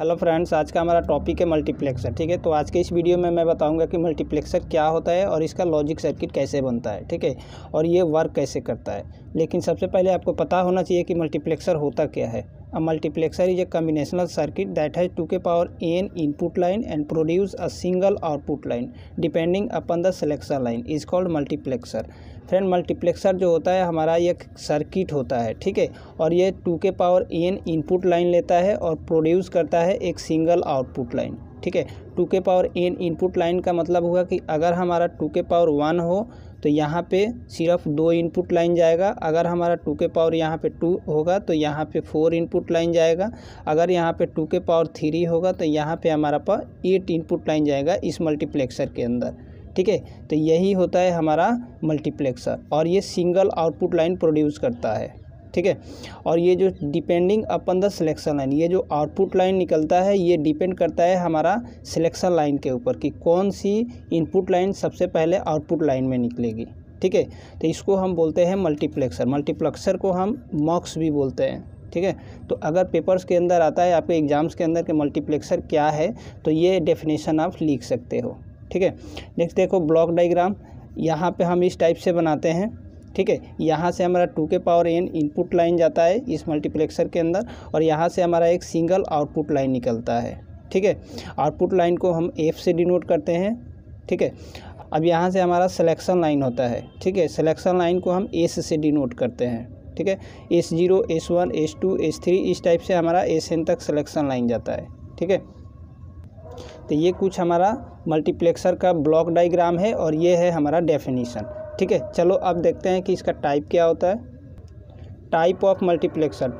Hello friends आज का हमारा टॉपिक है मल्टीप्लेक्सर ठीक है तो आज के इस वीडियो में मैं बताऊंगा कि मल्टीप्लेक्सर क्या होता है और इसका लॉजिक सर्किट कैसे बनता है ठीक है और ये वर्क कैसे करता है लेकिन सबसे पहले आपको पता होना चाहिए कि मल्टीप्लेक्सर होता क्या है A multiplexer is a combinational circuit that has 2 k power n input line and produce a single output line depending upon the selection line is called multiplexer. Friend multiplexer जो होता है हमारा एक सर्किट होता है ठीक है और ये टू के पावर एन इनपुट लाइन लेता है और प्रोड्यूस करता है एक सिंगल आउटपुट लाइन ठीक है टू के पावर एन इनपुट लाइन का मतलब हुआ कि अगर हमारा टू के पावर वन हो तो यहाँ पे सिर्फ दो इनपुट लाइन जाएगा अगर हमारा टू के पावर यहाँ पे टू होगा तो यहाँ पे फोर इनपुट लाइन जाएगा अगर यहाँ पे टू के पावर थ्री होगा तो यहाँ पे हमारा पास एट इनपुट लाइन जाएगा इस मल्टीप्लेक्सर के अंदर ठीक है तो यही होता है हमारा मल्टीप्लेक्सर और ये सिंगल आउटपुट लाइन प्रोड्यूस करता है ठीक है और ये जो depending upon the selection line ये जो आउटपुट लाइन निकलता है ये डिपेंड करता है हमारा सिलेक्शन लाइन के ऊपर कि कौन सी इनपुट लाइन सबसे पहले आउटपुट लाइन में निकलेगी ठीक है तो इसको हम बोलते हैं मल्टीप्लेक्सर मल्टीप्लेक्सर को हम मॉक्स भी बोलते हैं ठीक है तो अगर पेपर्स के अंदर आता है आपके एग्ज़ाम्स के अंदर के मल्टीप्लेक्सर क्या है तो ये डेफिनेशन आप लिख सकते हो ठीक है नेक्स्ट देखो ब्लॉक डाइग्राम यहाँ पे हम इस टाइप से बनाते हैं ठीक है यहाँ से हमारा टू के पावर एन इनपुट लाइन जाता है इस मल्टीप्लेक्सर के अंदर और यहाँ से हमारा एक सिंगल आउटपुट लाइन निकलता है ठीक है आउटपुट लाइन को हम एफ से डिनोट करते हैं ठीक है अब यहाँ से हमारा सिलेक्शन लाइन होता है ठीक है सिलेक्शन लाइन को हम एस से डिनोट करते हैं ठीक है S zero S one S two S three इस टाइप से हमारा एस एन तक सिलेक्शन लाइन जाता है ठीक है तो ये कुछ हमारा मल्टीप्लेक्सर का ब्लॉक डाइग्राम है और ये है हमारा डेफिनेशन ठीक है चलो अब देखते हैं कि इसका टाइप क्या होता है type of multiplexer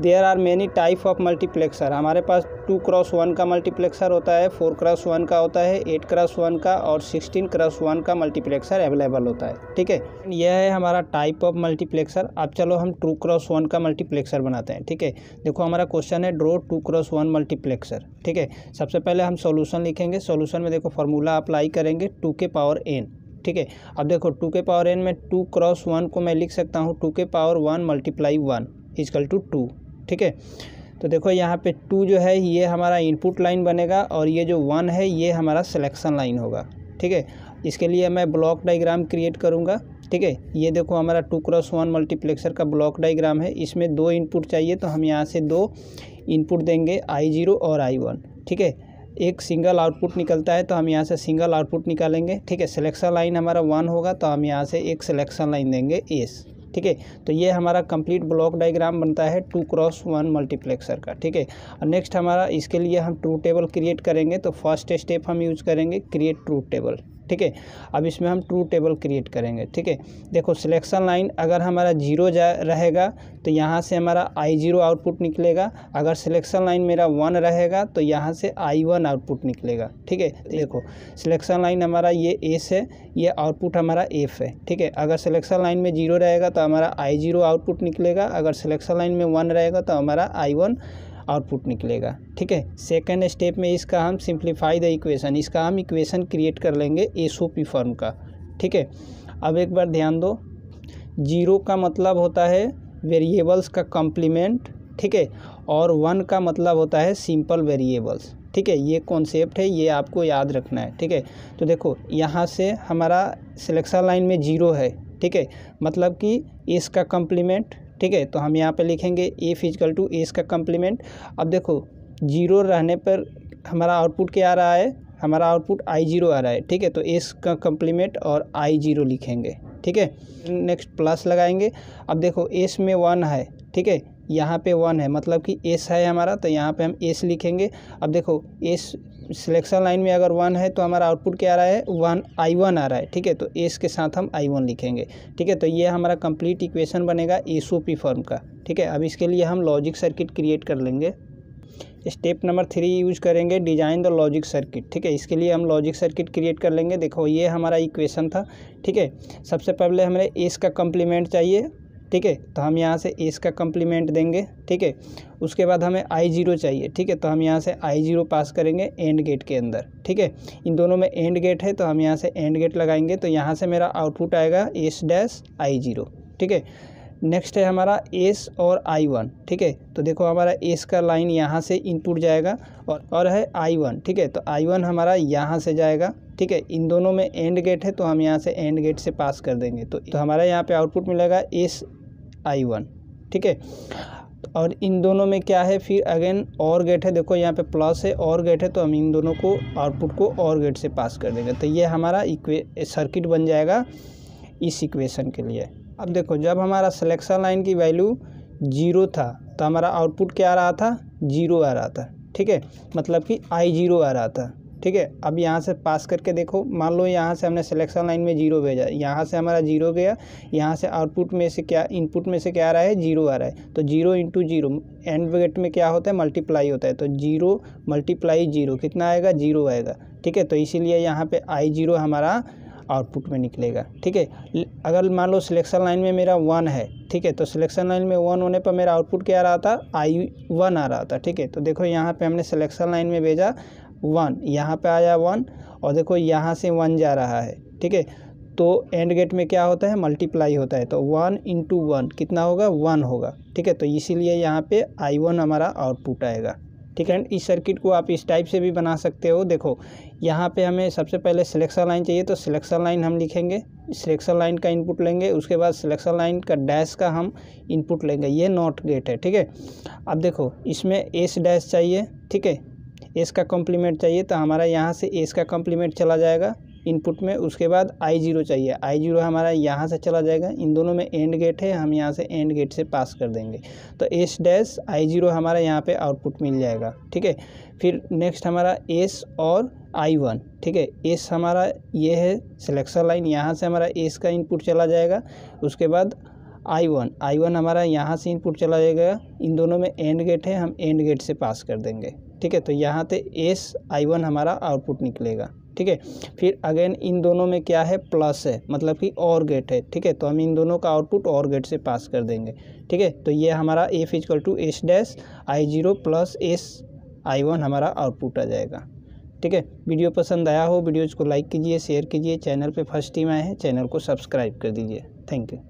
there are many type of multiplexer हमारे पास टू क्रॉस वन का मल्टीप्लेक्सर होता है फोर क्रॉस वन का होता है एट क्रॉस वन का और सिक्सटीन क्रॉस वन का मल्टीप्लेक्सर अवेलेबल होता है ठीक है यह है हमारा टाइप ऑफ मल्टीप्लेक्सर अब चलो हम टू क्रॉस वन का मल्टीप्लेक्सर बनाते हैं ठीक है देखो हमारा क्वेश्चन है draw two cross one multiplexer ठीक है सबसे पहले हम सोल्यूशन लिखेंगे सोल्यूशन में देखो फार्मूला अप्लाई करेंगे टू के पावर एन ठीक है अब देखो टू के पावर एन में टू क्रॉस वन को मैं लिख सकता हूँ टू के power one multiply one is equal two two ठीक है तो देखो यहाँ पे टू जो है ये हमारा इनपुट लाइन बनेगा और ये जो वन है ये हमारा सिलेक्शन लाइन होगा ठीक है इसके लिए मैं ब्लॉक डाइग्राम क्रिएट करूँगा ठीक है ये देखो हमारा टू क्रॉस वन मल्टीप्लेक्सर का ब्लॉक डाइग्राम है इसमें दो इनपुट चाहिए तो हम यहाँ से दो इनपुट देंगे आई ज़ीरो और आई वन ठीक है एक सिंगल आउटपुट निकलता है तो हम यहाँ से सिंगल आउटपुट निकालेंगे ठीक है सिलेक्शन लाइन हमारा वन होगा तो हम यहाँ से एक सिलेक्शन लाइन देंगे एस ठीक है तो ये हमारा कंप्लीट ब्लॉक डायग्राम बनता है टू क्रॉस वन मल्टीप्लेक्सर का ठीक है और नेक्स्ट हमारा इसके लिए हम ट्रू टेबल क्रिएट करेंगे तो फर्स्ट स्टेप हम यूज करेंगे क्रिएट ट्रू टेबल ठीक है अब इसमें हम ट्रू टेबल क्रिएट करेंगे ठीक है देखो सिलेक्शन लाइन अगर हमारा जीरो जा रहेगा तो यहाँ से हमारा आई जीरो आउटपुट निकलेगा अगर सिलेक्शन लाइन मेरा वन रहेगा तो यहाँ से आई वन आउटपुट निकलेगा ठीक है तो देखो सिलेक्शन लाइन हमारा ये एस है ये आउटपुट हमारा एफ है ठीक है अगर सिलेक्शन लाइन में जीरो रहेगा तो हमारा आई जीरो आउटपुट निकलेगा अगर सिलेक्शन लाइन में वन रहेगा तो हमारा आई वन आउटपुट निकलेगा ठीक है सेकेंड स्टेप में इसका हम सिंप्लीफाई द इक्वेशन इसका हम इक्वेशन क्रिएट कर लेंगे एस फॉर्म का ठीक है अब एक बार ध्यान दो जीरो का मतलब होता है वेरिएबल्स का कॉम्प्लीमेंट ठीक है और वन का मतलब होता है सिंपल वेरिएबल्स ठीक है ये कॉन्सेप्ट है ये आपको याद रखना है ठीक है तो देखो यहाँ से हमारा सिलेक्शन लाइन में जीरो है ठीक है मतलब कि इसका कॉम्प्लीमेंट ठीक है तो हम यहाँ पे लिखेंगे ए फिजिकल टू एस का कम्प्लीमेंट अब देखो जीरो रहने पर हमारा आउटपुट क्या आ रहा है हमारा आउटपुट आई जीरो आ रहा है ठीक है तो एस का कम्प्लीमेंट और आई जीरो लिखेंगे ठीक है नेक्स्ट प्लस लगाएंगे अब देखो एस में वन है ठीक है यहाँ पे वन है मतलब कि एस है हमारा तो यहाँ पे हम एस लिखेंगे अब देखो एस सिलेक्शन लाइन में अगर वन है तो हमारा आउटपुट क्या आ रहा है वन आई वन आ रहा है ठीक है तो एस के साथ हम आई वन लिखेंगे ठीक है तो ये हमारा कंप्लीट इक्वेशन बनेगा एस पी फॉर्म का ठीक है अब इसके लिए हम लॉजिक सर्किट क्रिएट कर लेंगे स्टेप नंबर थ्री यूज करेंगे डिजाइन द लॉजिक सर्किट ठीक है इसके लिए हम लॉजिक सर्किट क्रिएट कर लेंगे देखो ये हमारा इक्वेशन था ठीक है सबसे पहले हमें एस का कम्प्लीमेंट चाहिए ठीक है तो हम यहाँ से एस का कम्प्लीमेंट देंगे ठीक है उसके बाद हमें आई जीरो चाहिए ठीक है तो हम यहाँ से आई जीरो पास करेंगे एंड गेट के अंदर ठीक है इन दोनों में एंड गेट है तो हम यहाँ से एंड गेट लगाएंगे तो यहाँ से मेरा आउटपुट आएगा एस डैश आई जीरो ठीक है नेक्स्ट है हमारा एस और आई वन ठीक है तो देखो हमारा एस का लाइन यहाँ से इनपुट जाएगा और और है आई वन ठीक है तो आई वन हमारा यहाँ से जाएगा ठीक है इन दोनों में एंड गेट है तो हम यहाँ से एंड गेट से पास कर देंगे तो, तो हमारा यहाँ पे आउटपुट मिलेगा एस आई वन ठीक है और इन दोनों में क्या है फिर अगेन और गेट है देखो यहाँ पे प्लस है और गेट है तो हम इन दोनों को आउटपुट को और गेट से पास कर देंगे तो ये हमारा इक्वे सर्किट बन जाएगा इस इक्वेशन के लिए अब देखो जब हमारा सिलेक्शन लाइन की वैल्यू जीरो था तो हमारा आउटपुट क्या आ रहा था जीरो आ रहा था ठीक है मतलब कि आई जीरो आ रहा था ठीक है अब यहाँ से पास करके देखो मान लो यहाँ से हमने सिलेक्शन लाइन में जीरो भेजा यहाँ से हमारा जीरो गया यहाँ से आउटपुट में से क्या इनपुट में से क्या आ रहा है जीरो आ रहा है तो zero into zero and bracket में क्या होता है मल्टीप्लाई होता है तो जीरो मल्टीप्लाई जीरो कितना आएगा जीरो आएगा ठीक है तो इसीलिए यहाँ पर आई जीरो हमारा आउटपुट में निकलेगा ठीक है अगर मान लो सिलेक्शन लाइन में मेरा वन है ठीक है तो सिलेक्शन लाइन में वन होने पर मेरा आउटपुट क्या आ रहा था आई वन आ रहा था ठीक है तो देखो यहाँ पे हमने सिलेक्शन लाइन में भेजा वन यहाँ पे आया वन और देखो यहाँ से वन जा रहा है ठीक है तो एंड गेट में क्या होता है मल्टीप्लाई होता है तो वन इंटू वन कितना होगा वन होगा ठीक है तो इसीलिए यहाँ पे आई वन हमारा आउटपुट आएगा ठीक है इस सर्किट को आप इस टाइप से भी बना सकते हो देखो यहाँ पे हमें सबसे पहले सिलेक्शन लाइन चाहिए तो सिलेक्शन लाइन हम लिखेंगे सिलेक्शन लाइन का इनपुट लेंगे उसके बाद सिलेक्शन लाइन का डैश का हम इनपुट लेंगे ये नॉट गेट है ठीक है अब देखो इसमें एस डैश चाहिए ठीक है एस का कॉम्प्लीमेंट चाहिए तो हमारा यहाँ से एस का कॉम्प्लीमेंट चला जाएगा इनपुट में उसके बाद आई जीरो चाहिए आई जीरो हमारा यहाँ से चला जाएगा इन दोनों में एंड गेट है हम यहाँ से एंड गेट से पास कर देंगे तो एस डैश आई जीरो हमारा यहाँ पे आउटपुट मिल जाएगा ठीक है फिर नेक्स्ट हमारा एस और आई वन ठीक है एस हमारा ये है सिलेक्शन लाइन यहाँ से हमारा एस का इनपुट चला जाएगा उसके बाद आई वन आई वन हमारा यहाँ से इनपुट चला जाएगा इन दोनों में एंड गेट है हम एंड गेट से पास कर देंगे ठीक है तो यहाँ से एस आई वन हमारा आउटपुट निकलेगा ठीक है फिर अगेन इन दोनों में क्या है प्लस है मतलब कि और गेट है ठीक है तो हम इन दोनों का आउटपुट और गेट से पास कर देंगे ठीक है तो ये हमारा F is equal to S dash I zero plus S I one हमारा आउटपुट आ जाएगा ठीक है वीडियो पसंद आया हो वीडियोज़ को लाइक कीजिए शेयर कीजिए चैनल पे फर्स्ट टीम आए हैं चैनल को सब्सक्राइब कर दीजिए थैंक यू